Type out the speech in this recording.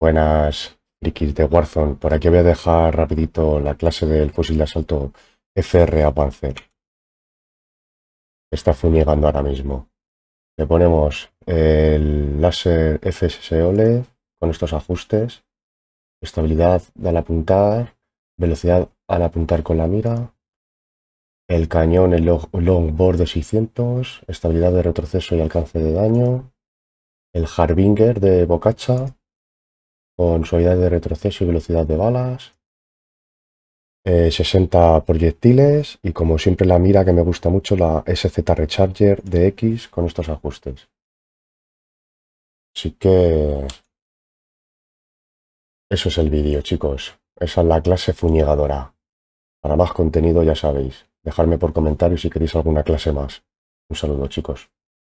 Buenas frikis de Warzone, por aquí voy a dejar rapidito la clase del fusil de asalto FR Panzer. Está fumigando ahora mismo. Le ponemos el láser FSS OLED con estos ajustes. Estabilidad al apuntar, velocidad al apuntar con la mira, el cañón, el longboard de 600, estabilidad de retroceso y alcance de daño, el harbinger de bocacha, con suavidad de retroceso y velocidad de balas, 60 eh, proyectiles y como siempre la mira que me gusta mucho la SZ Recharger de X con estos ajustes. Así que eso es el vídeo chicos, esa es la clase fuñegadora. Para más contenido ya sabéis, dejadme por comentarios si queréis alguna clase más. Un saludo chicos.